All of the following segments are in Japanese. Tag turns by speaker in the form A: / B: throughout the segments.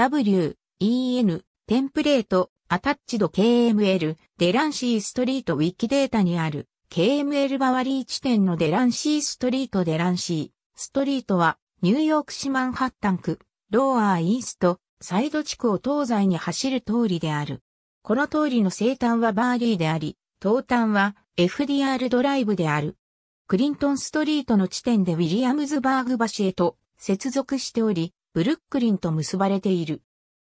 A: W、EN、テンプレート、アタッチド KML、デランシーストリートウィキデータにある KML バワリー地点のデランシーストリートデランシーストリートはニューヨーク市マンハッタン区、ローアーイースト、サイド地区を東西に走る通りである。この通りの西端はバーリーであり、東端は FDR ドライブである。クリントンストリートの地点でウィリアムズバーグ橋へと接続しており、ブルックリンと結ばれている。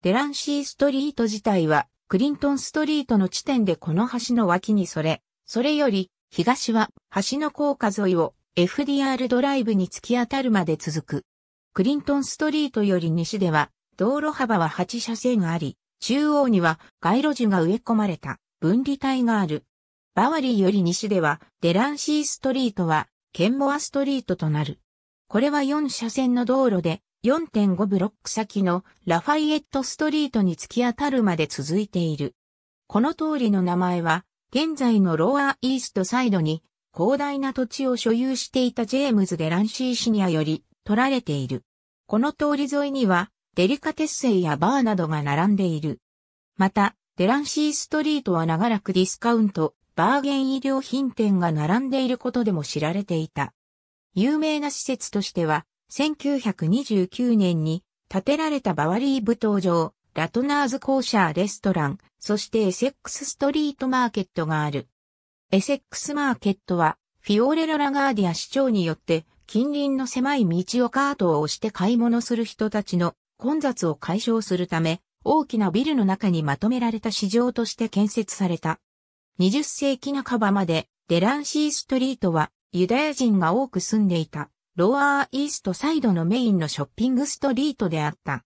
A: デランシーストリート自体は、クリントンストリートの地点でこの橋の脇にそれ、それより、東は橋の高架沿いを FDR ドライブに突き当たるまで続く。クリントンストリートより西では、道路幅は8車線あり、中央には街路樹が植え込まれた分離帯がある。バワリーより西では、デランシーストリートは、ケンモアストリートとなる。これは4車線の道路で、4.5ブロック先のラファイエットストリートに突き当たるまで続いている。この通りの名前は、現在のローアーイーストサイドに広大な土地を所有していたジェームズ・デランシーシニアより取られている。この通り沿いにはデリカテッセイやバーなどが並んでいる。また、デランシーストリートは長らくディスカウント、バーゲン医療品店が並んでいることでも知られていた。有名な施設としては、1929年に建てられたバワリー舞踏場、ラトナーズ校舎レストラン、そしてエセックスストリートマーケットがある。エセックスマーケットは、フィオレラ・ラガーディア市長によって、近隣の狭い道をカートを押して買い物する人たちの混雑を解消するため、大きなビルの中にまとめられた市場として建設された。20世紀半ばまでデランシーストリートはユダヤ人が多く住んでいた。ロアーイーストサイドのメインのショッピングストリートであった。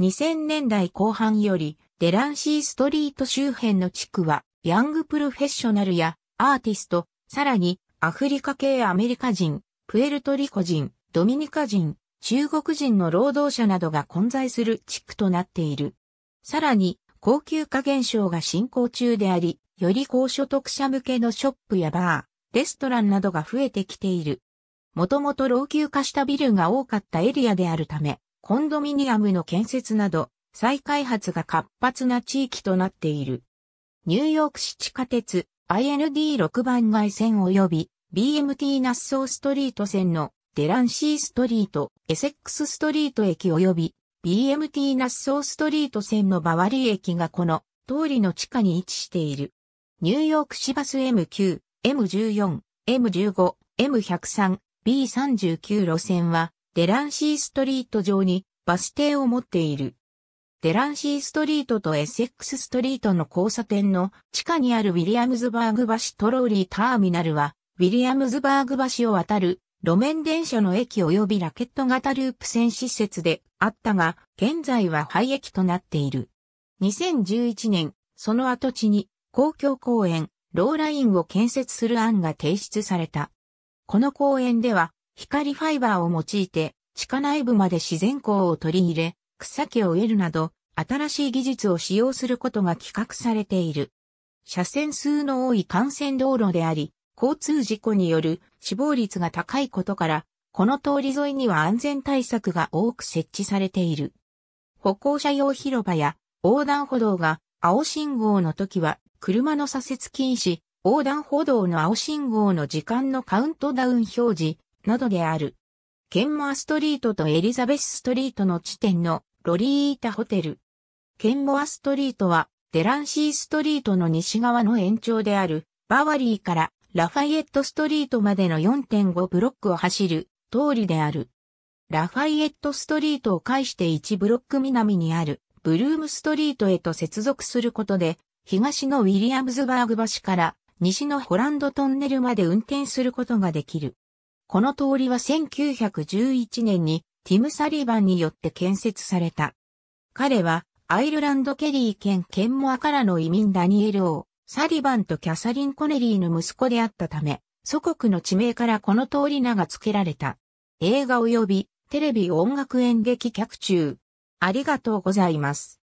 A: 2000年代後半より、デランシーストリート周辺の地区は、ヤングプロフェッショナルやアーティスト、さらにアフリカ系アメリカ人、プエルトリコ人、ドミニカ人、中国人の労働者などが混在する地区となっている。さらに、高級化現象が進行中であり、より高所得者向けのショップやバー、レストランなどが増えてきている。もともと老朽化したビルが多かったエリアであるため、コンドミニアムの建設など、再開発が活発な地域となっている。ニューヨーク市地下鉄 IND6 番街線及び BMT ナッソーストリート線のデランシーストリート、エセックスストリート駅及び BMT ナッソーストリート線のバワリー駅がこの通りの地下に位置している。ニューヨーク市バス M9、M14、M15、M103、B39 路線はデランシーストリート上にバス停を持っている。デランシーストリートとエセックスストリートの交差点の地下にあるウィリアムズバーグ橋トローリーターミナルは、ウィリアムズバーグ橋を渡る路面電車の駅及びラケット型ループ線施設であったが、現在は廃駅となっている。2011年、その跡地に公共公園、ローラインを建設する案が提出された。この公園では、光ファイバーを用いて、地下内部まで自然光を取り入れ、草木を植えるなど、新しい技術を使用することが企画されている。車線数の多い幹線道路であり、交通事故による死亡率が高いことから、この通り沿いには安全対策が多く設置されている。歩行者用広場や横断歩道が青信号の時は車の左折禁止、横断歩道の青信号の時間のカウントダウン表示などである。ケンモアストリートとエリザベスストリートの地点のロリータホテル。ケンモアストリートはデランシーストリートの西側の延長であるバワリーからラファイエットストリートまでの4.5ブロックを走る通りである。ラファイエットストリートを介して1ブロック南にあるブルームストリートへと接続することで、東のウィリアムズバーグ橋から西のホランドトンネルまで運転することができる。この通りは1911年にティム・サリバンによって建設された。彼はアイルランド・ケリー県ケンモアからの移民ダニエル王、サリバンとキャサリン・コネリーの息子であったため、祖国の地名からこの通り名が付けられた。映画及びテレビ音楽演劇客中。ありがとうございます。